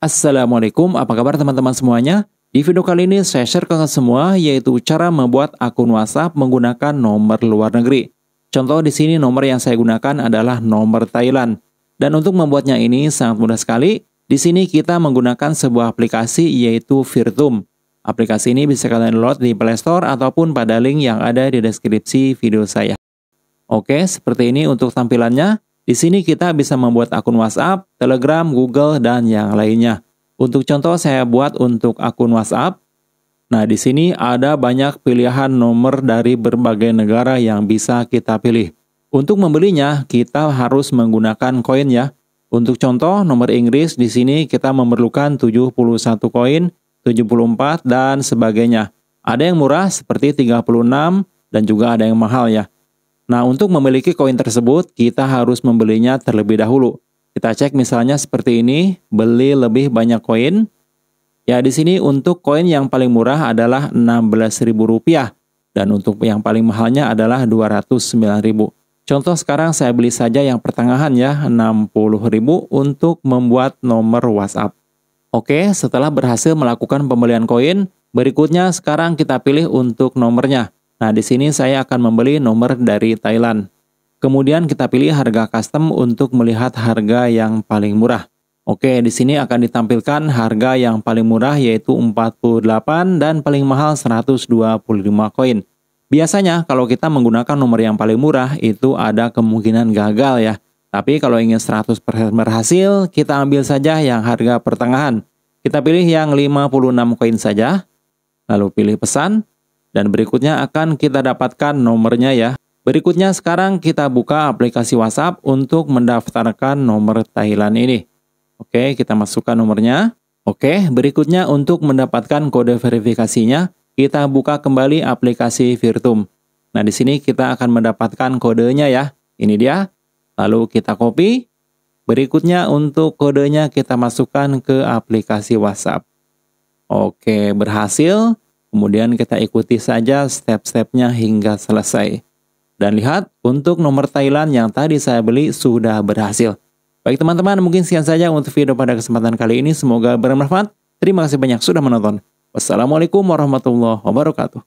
Assalamualaikum, apa kabar teman-teman semuanya? Di video kali ini saya share ke semua yaitu cara membuat akun WhatsApp menggunakan nomor luar negeri. Contoh di sini nomor yang saya gunakan adalah nomor Thailand. Dan untuk membuatnya ini sangat mudah sekali. Di sini kita menggunakan sebuah aplikasi yaitu Virtum. Aplikasi ini bisa kalian download di Play Store ataupun pada link yang ada di deskripsi video saya. Oke, seperti ini untuk tampilannya. Di sini kita bisa membuat akun WhatsApp, Telegram, Google, dan yang lainnya. Untuk contoh saya buat untuk akun WhatsApp. Nah, di sini ada banyak pilihan nomor dari berbagai negara yang bisa kita pilih. Untuk membelinya, kita harus menggunakan koin ya. Untuk contoh nomor Inggris di sini kita memerlukan 71 koin, 74 dan sebagainya. Ada yang murah seperti 36 dan juga ada yang mahal ya. Nah, untuk memiliki koin tersebut, kita harus membelinya terlebih dahulu. Kita cek misalnya seperti ini, beli lebih banyak koin. Ya, di sini untuk koin yang paling murah adalah Rp16.000 dan untuk yang paling mahalnya adalah Rp209.000. Contoh sekarang saya beli saja yang pertengahan ya, Rp60.000 untuk membuat nomor WhatsApp. Oke, setelah berhasil melakukan pembelian koin, berikutnya sekarang kita pilih untuk nomornya. Nah, di sini saya akan membeli nomor dari Thailand. Kemudian kita pilih harga custom untuk melihat harga yang paling murah. Oke, di sini akan ditampilkan harga yang paling murah yaitu 48 dan paling mahal 125 koin. Biasanya kalau kita menggunakan nomor yang paling murah itu ada kemungkinan gagal ya. Tapi kalau ingin 100% berhasil, kita ambil saja yang harga pertengahan. Kita pilih yang 56 koin saja, lalu pilih pesan, dan berikutnya akan kita dapatkan nomornya ya. Berikutnya sekarang kita buka aplikasi WhatsApp untuk mendaftarkan nomor Thailand ini. Oke, kita masukkan nomornya. Oke, berikutnya untuk mendapatkan kode verifikasinya, kita buka kembali aplikasi Virtum. Nah, di sini kita akan mendapatkan kodenya ya. Ini dia. Lalu kita copy. Berikutnya untuk kodenya kita masukkan ke aplikasi WhatsApp. Oke, berhasil. Kemudian kita ikuti saja step-stepnya hingga selesai. Dan lihat, untuk nomor Thailand yang tadi saya beli sudah berhasil. Baik teman-teman, mungkin sekian saja untuk video pada kesempatan kali ini. Semoga bermanfaat. Terima kasih banyak sudah menonton. Wassalamualaikum warahmatullahi wabarakatuh.